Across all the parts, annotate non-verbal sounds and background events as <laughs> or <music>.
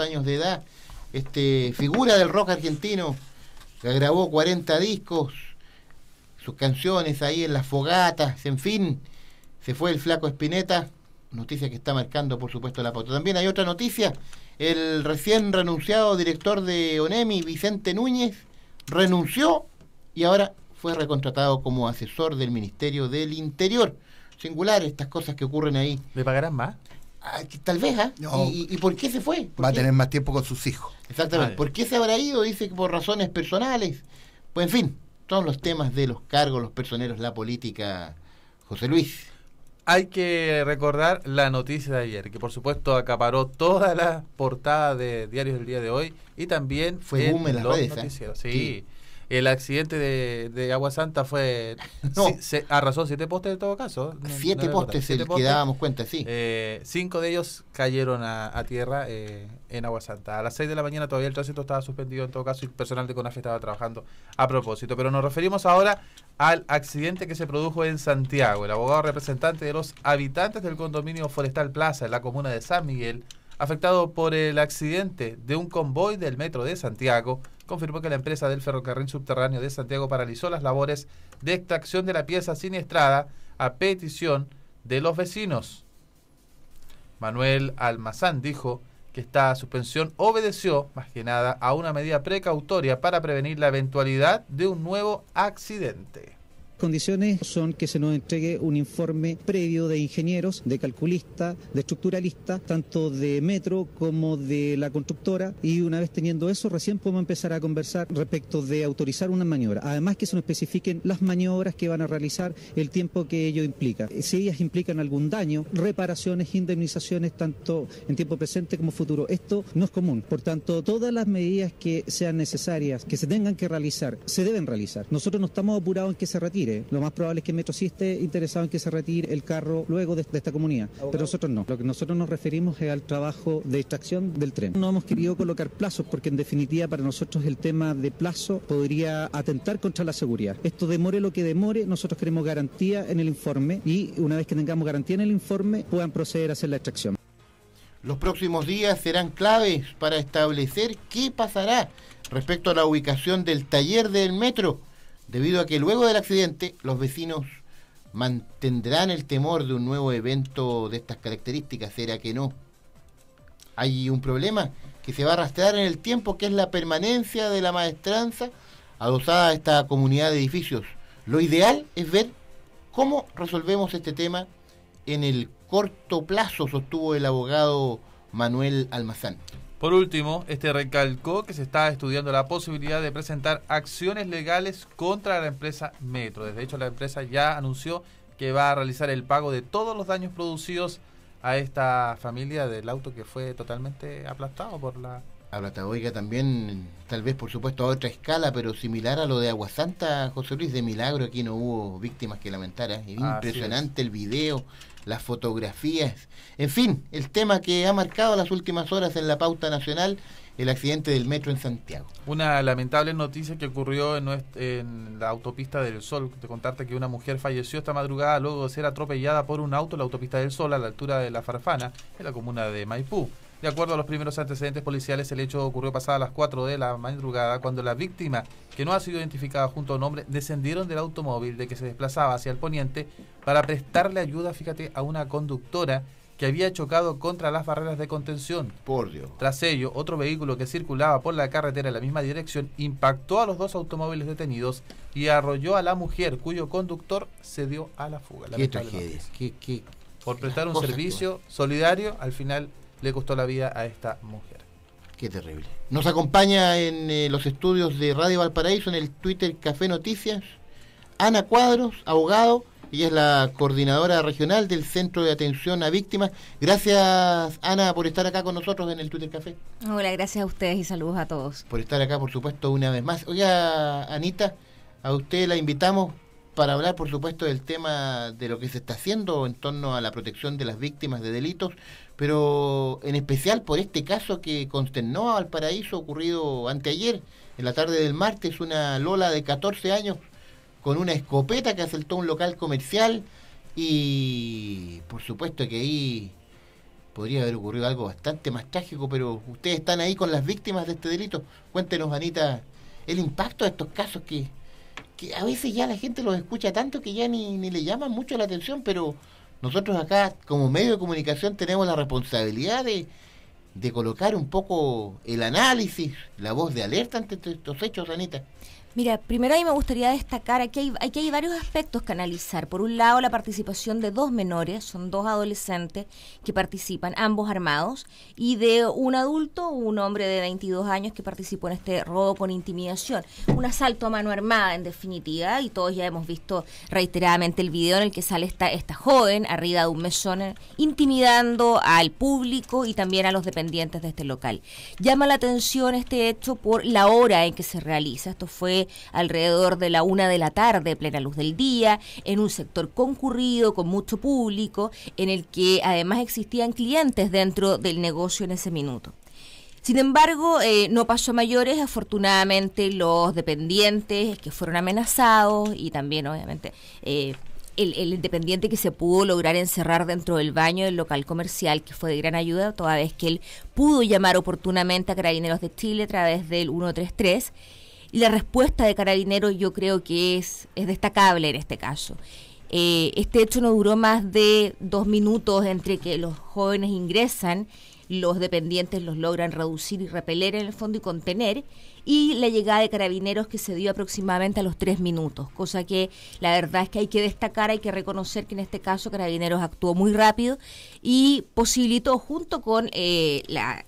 años de edad, este, figura del rock argentino, que grabó 40 discos, sus canciones ahí en las fogatas, en fin, se fue el flaco Espineta, noticia que está marcando por supuesto la foto. También hay otra noticia, el recién renunciado director de ONEMI, Vicente Núñez, renunció y ahora fue recontratado como asesor del Ministerio del Interior. Singular estas cosas que ocurren ahí. ¿Le pagarán más? tal vez, ah ¿Y, por qué se fue? Va a tener más tiempo con sus hijos. Exactamente. ¿Por qué se habrá ido? Dice que por razones personales. Pues en fin, todos los temas de los cargos, los personeros, la política. José Luis. Hay que recordar la noticia de ayer, que por supuesto acaparó toda la portada de diarios del día de hoy y también fue en, en las ¿ah? Sí. El accidente de, Agua Santa fue. <laughs> No, a se arrasó siete postes en todo caso. siete postes, el que dábamos cuenta, sí. Eh, cinco de ellos cayeron a, tierra eh, en Agua Santa. A las seis de la mañana todavía el tránsito estaba suspendido en todo caso y el personal de CONAF estaba trabajando a propósito. Pero nos referimos ahora al accidente que se produjo en Santiago. El abogado representante de los habitantes del condominio Forestal Plaza en la comuna de San Miguel afectado por el accidente de un convoy del metro de Santiago confirmó que la empresa del ferrocarril subterráneo de Santiago paralizó las labores de extracción de la pieza siniestrada a petición de los vecinos. Manuel Almazán dijo que esta suspensión obedeció, más que nada, a una medida precautoria para prevenir la eventualidad de un nuevo accidente condiciones son que se nos entregue un informe previo de ingenieros, de calculista, de estructuralista, tanto de metro como de la constructora, y una vez teniendo eso, recién podemos empezar a conversar respecto de autorizar una maniobra. Además que se nos especifiquen las maniobras que van a realizar, el tiempo que ello implica. Si ellas implican algún daño, reparaciones, indemnizaciones, tanto en tiempo presente como futuro. Esto no es común. Por tanto, todas las medidas que sean necesarias, que se tengan que realizar, se deben realizar. Nosotros no estamos apurados en que se retire lo más probable es que Metro sí esté interesado en que se retire el carro luego de, esta comunidad, pero nosotros no. Lo que nosotros nos referimos es al trabajo de extracción del tren. No hemos querido colocar plazos porque en definitiva para nosotros el tema de plazo podría atentar contra la seguridad. Esto demore lo que demore, nosotros queremos garantía en el informe y una vez que tengamos garantía en el informe puedan proceder a hacer la extracción. Los próximos días serán claves para establecer qué pasará respecto a la ubicación del taller del metro debido a que luego del accidente los vecinos mantendrán el temor de un nuevo evento de estas características. ¿Será que no? Hay un problema que se va a arrastrar en el tiempo, que es la permanencia de la maestranza adosada a esta comunidad de edificios. Lo ideal es ver cómo resolvemos este tema en el corto plazo, sostuvo el abogado Manuel Almazán. Por último, este recalcó que se está estudiando la posibilidad de presentar acciones legales contra la empresa Metro. De hecho, la empresa ya anunció que va a realizar el pago de todos los daños producidos a esta familia del auto que fue totalmente aplastado por la... Aplastado, oiga, también, tal vez por supuesto a otra escala, pero similar a lo de Aguasanta, José Luis, de milagro aquí no hubo víctimas que lamentar. ¿eh? Impresionante el video, las fotografías, en fin, el tema que ha marcado las últimas horas en la pauta nacional, el accidente del metro en Santiago. Una lamentable noticia que ocurrió en, la autopista del Sol. Te contarte que una mujer falleció esta madrugada luego de ser atropellada por un auto en la autopista del Sol a la altura de La Farfana, en la comuna de Maipú. De acuerdo a los primeros antecedentes policiales, el hecho ocurrió pasada las 4 de la madrugada cuando la víctima, que no ha sido identificada junto a un hombre, descendieron del automóvil de que se desplazaba hacia el poniente para prestarle ayuda, fíjate, a una conductora que había chocado contra las barreras de contención. Por Dios. Tras ello, otro vehículo que circulaba por la carretera en la misma dirección impactó a los dos automóviles detenidos y arrolló a la mujer cuyo conductor se dio a la fuga. ¿Qué, qué, Por prestar un servicio pues. solidario, al final le costó la vida a esta mujer. Qué terrible. Nos acompaña en eh, los estudios de Radio Valparaíso, en el Twitter Café Noticias, Ana Cuadros, abogado, y es la coordinadora regional del Centro de Atención a Víctimas. Gracias, Ana, por estar acá con nosotros en el Twitter Café. Hola, gracias a ustedes y saludos a todos. Por estar acá, por supuesto, una vez más. Oiga, Anita, a usted la invitamos para hablar, por supuesto, del tema de lo que se está haciendo en torno a la protección de las víctimas de delitos, pero en especial por este caso que consternó al paraíso ocurrido anteayer, en la tarde del martes, una Lola de 14 años con una escopeta que asaltó un local comercial y por supuesto que ahí podría haber ocurrido algo bastante más trágico, pero ustedes están ahí con las víctimas de este delito. Cuéntenos, Anita, el impacto de estos casos que que a veces ya la gente los escucha tanto que ya ni, ni le llama mucho la atención, pero nosotros acá como medio de comunicación tenemos la responsabilidad de, de colocar un poco el análisis, la voz de alerta ante estos hechos, Anita? Mira, primero a mí me gustaría destacar, aquí hay, hay varios aspectos que analizar. Por un lado, la participación de dos menores, son dos adolescentes que participan, ambos armados, y de un adulto, un hombre de 22 años que participó en este robo con intimidación. Un asalto a mano armada, en definitiva, y todos ya hemos visto reiteradamente el video en el que sale esta, esta joven arriba de un mesón eh, intimidando al público y también a los dependientes dependientes de este local. Llama la atención este hecho por la hora en que se realiza. Esto fue alrededor de la una de la tarde, plena luz del día, en un sector concurrido, con mucho público, en el que además existían clientes dentro del negocio en ese minuto. Sin embargo, eh, no pasó mayores. Afortunadamente, los dependientes que fueron amenazados y también, obviamente, eh, el, independiente que se pudo lograr encerrar dentro del baño del local comercial, que fue de gran ayuda, toda vez que él pudo llamar oportunamente a Carabineros de Chile a través del 133. Y la respuesta de Carabineros yo creo que es, es destacable en este caso. Eh, este hecho no duró más de dos minutos entre que los jóvenes ingresan los dependientes los logran reducir y repeler en el fondo y contener, y la llegada de carabineros que se dio aproximadamente a los tres minutos, cosa que la verdad es que hay que destacar, hay que reconocer que en este caso carabineros actuó muy rápido y posibilitó junto con eh, la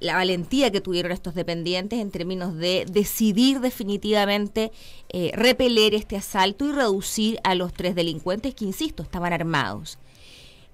valentía que tuvieron estos dependientes en términos de decidir definitivamente eh, repeler este asalto y reducir a los tres delincuentes que, insisto, estaban armados.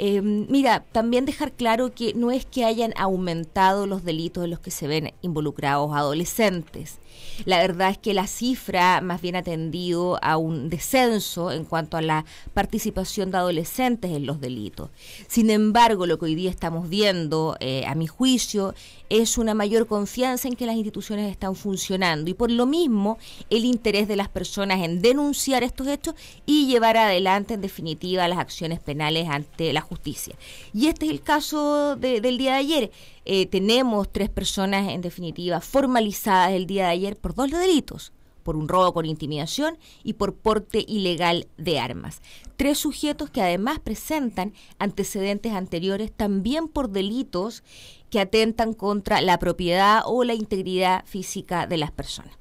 Em, mira, también dejar claro que no es que hayan aumentado los delitos en los que se ven involucrados adolescentes. La verdad es que la cifra más bien ha tendido a un descenso en cuanto a la participación de adolescentes en los delitos. Sin embargo, lo que hoy día estamos viendo, eh, a mi juicio, es una mayor confianza en que las instituciones están funcionando y por lo mismo el interés de las personas en denunciar estos hechos y llevar adelante en definitiva las acciones penales ante la justicia. Y este es el caso del día de ayer. Eh, tenemos tres personas, en definitiva, formalizadas el día de ayer por dos delitos por un robo con intimidación y por porte ilegal de armas. Tres sujetos que además presentan antecedentes anteriores también por delitos que atentan contra la propiedad o la integridad física de las personas.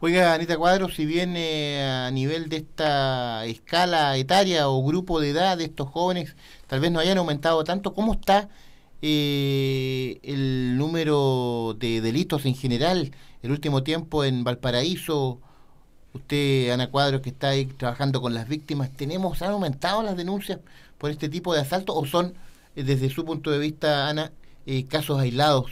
Oiga, Anita Cuadro, si bien eh, a nivel de esta escala etaria o grupo de edad de estos jóvenes tal vez no hayan aumentado tanto, ¿cómo está eh, el número de delitos en general? El último tiempo en Valparaíso, usted, Ana Cuadro, que está ahí trabajando con las víctimas, ¿tenemos, han aumentado las denuncias por este tipo de asaltos o son, eh, desde su punto de vista, Ana, casos aislados?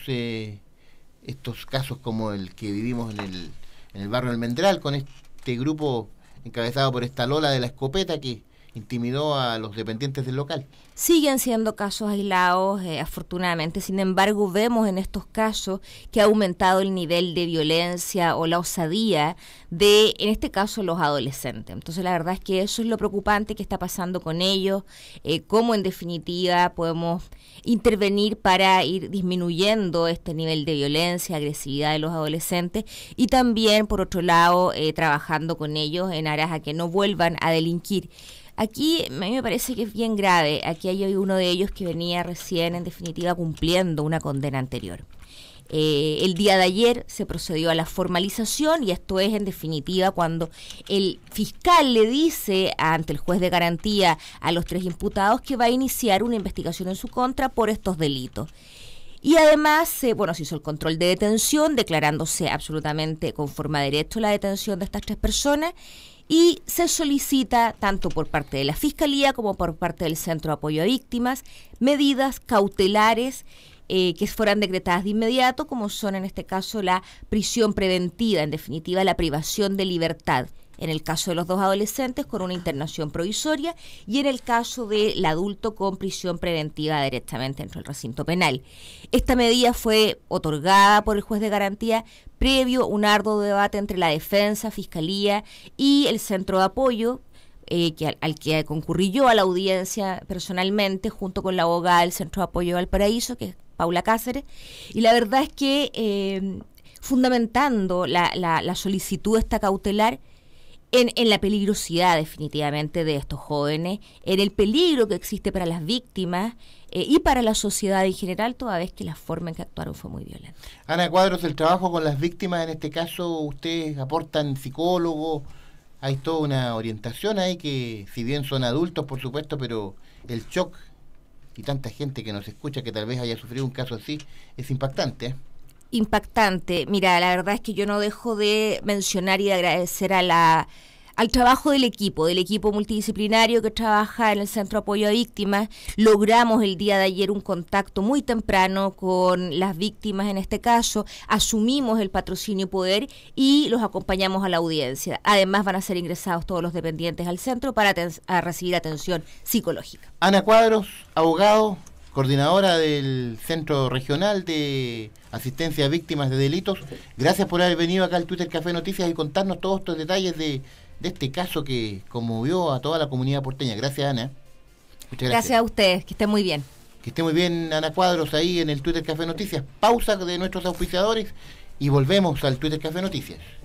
estos casos como el que vivimos en el en el barrio Almendral con este grupo encabezado por esta Lola de la Escopeta que intimidó a los dependientes del local. Siguen siendo casos aislados, eh, afortunadamente, sin embargo vemos en estos casos que ha aumentado el nivel de violencia o la osadía de, en este caso, los adolescentes. Entonces la verdad es que eso es lo preocupante que está pasando con ellos, eh, cómo en definitiva podemos intervenir para ir disminuyendo este nivel de violencia, agresividad de los adolescentes y también, por otro lado, eh, trabajando con ellos en aras a que no vuelvan a delinquir. Aquí a mí me parece que es bien grave. Aquí hay uno de ellos que venía recién, en definitiva, cumpliendo una condena anterior. Eh, el día de ayer se procedió a la formalización y esto es en definitiva cuando el fiscal le dice ante el juez de garantía a los tres imputados que va a iniciar una investigación en su contra por estos delitos. Y además, eh, bueno, se hizo el control de detención, declarándose absolutamente conforme a derecho la detención de estas tres personas y se solicita, tanto por parte de la Fiscalía como por parte del Centro de Apoyo a Víctimas, medidas cautelares eh, que fueran decretadas de inmediato, como son en este caso la prisión preventiva, en definitiva la privación de libertad en el caso de los dos adolescentes con una internación provisoria y en el caso del adulto con prisión preventiva directamente dentro del recinto penal. Esta medida fue otorgada por el juez de garantía previo a un arduo debate entre la defensa, fiscalía y el centro de apoyo. Eh, que al, que concurrí yo a la audiencia personalmente, junto con la abogada del Centro de Apoyo Valparaíso, que Paula Cáceres, y la verdad es que eh, fundamentando la, la, la, solicitud esta cautelar en, la peligrosidad definitivamente de estos jóvenes, en el peligro que existe para las víctimas eh, y para la sociedad en general, toda vez que la forma en que actuaron fue muy violenta. Ana Cuadros, el trabajo con las víctimas, en este caso ustedes aportan psicólogos, hay toda una orientación ahí que si bien son adultos, por supuesto, pero el shock y tanta gente que nos escucha que tal vez haya sufrido un caso así, es impactante. Impactante. Mira, la verdad es que yo no dejo de mencionar y de agradecer a la al trabajo del equipo, del equipo multidisciplinario que trabaja en el Centro de Apoyo a Víctimas. Logramos el día de ayer un contacto muy temprano con las víctimas en este caso, asumimos el patrocinio y poder y los acompañamos a la audiencia. Además van a ser ingresados todos los dependientes al centro para recibir atención psicológica. Ana Cuadros, abogado, coordinadora del Centro Regional de Asistencia a Víctimas de Delitos. Gracias por haber venido acá al Twitter Café Noticias y contarnos todos estos detalles de de este caso que conmovió a toda la comunidad porteña. Gracias, Ana. gracias. Gracias a ustedes, que estén muy bien. Que esté muy bien, Ana Cuadros, ahí en el Twitter Café Noticias. Pausa de nuestros auspiciadores y volvemos al Twitter Café Noticias.